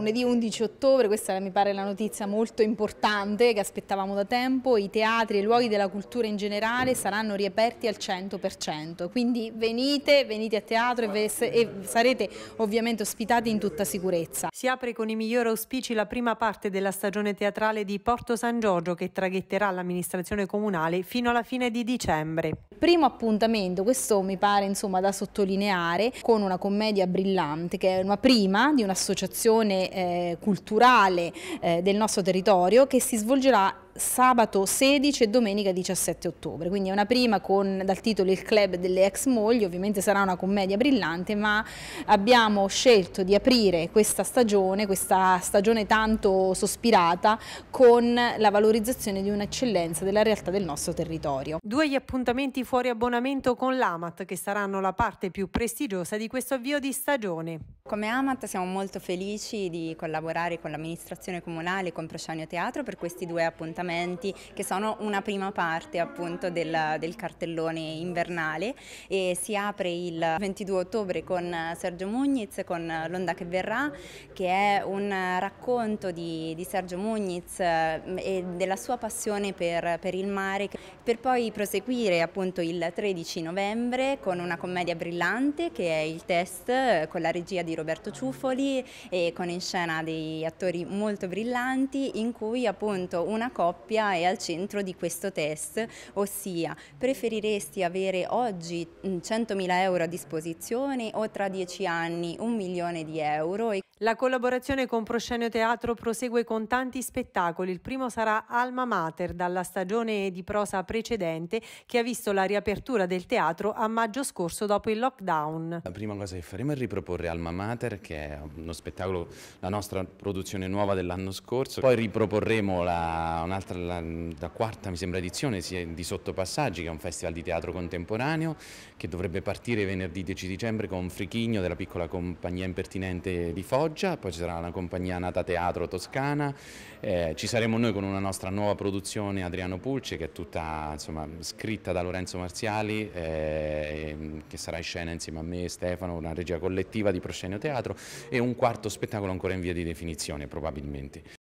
lunedì 11 ottobre, questa mi pare la notizia molto importante che aspettavamo da tempo, i teatri e i luoghi della cultura in generale saranno riaperti al 100%, quindi venite, venite a teatro e, e sarete ovviamente ospitati in tutta sicurezza. Si apre con i migliori auspici la prima parte della stagione teatrale di Porto San Giorgio che traghetterà l'amministrazione comunale fino alla fine di dicembre. Primo appuntamento, questo mi pare insomma da sottolineare, con una commedia brillante che è una prima di un'associazione eh, culturale eh, del nostro territorio che si svolgerà sabato 16 e domenica 17 ottobre, quindi è una prima con dal titolo Il club delle ex mogli, ovviamente sarà una commedia brillante, ma abbiamo scelto di aprire questa stagione, questa stagione tanto sospirata, con la valorizzazione di un'eccellenza della realtà del nostro territorio. Due gli appuntamenti fuori abbonamento con l'AMAT che saranno la parte più prestigiosa di questo avvio di stagione. Come AMAT siamo molto felici di collaborare con l'amministrazione comunale e con Proscianio Teatro per questi due appuntamenti appuntamenti che sono una prima parte appunto del, del cartellone invernale e si apre il 22 ottobre con Sergio Mugniz, con L'Onda che verrà, che è un racconto di, di Sergio Mugniz mm, e della sua passione per, per il mare, per poi proseguire appunto il 13 novembre con una commedia brillante che è il test con la regia di Roberto Ciuffoli e con in scena dei attori molto brillanti in cui appunto una cosa coppia è al centro di questo test, ossia preferiresti avere oggi 100.000 mm, euro a disposizione o tra dieci anni un milione di euro? La collaborazione con Proscenio Teatro prosegue con tanti spettacoli. Il primo sarà Alma Mater dalla stagione di prosa precedente che ha visto la riapertura del teatro a maggio scorso dopo il lockdown. La prima cosa che faremo è riproporre Alma Mater che è uno spettacolo, la nostra produzione nuova dell'anno scorso. Poi riproporremo la, una l'altra, la, la, quarta mi sembra edizione di Sottopassaggi che è un festival di teatro contemporaneo che dovrebbe partire venerdì 10 dicembre con Frichigno della piccola compagnia impertinente di Foggia, poi ci sarà una compagnia nata teatro toscana, eh, ci saremo noi con una nostra nuova produzione Adriano Pulce che è tutta insomma, scritta da Lorenzo Marziali eh, che sarà in scena insieme a me e Stefano, una regia collettiva di Proscenio Teatro e un quarto spettacolo ancora in via di definizione probabilmente.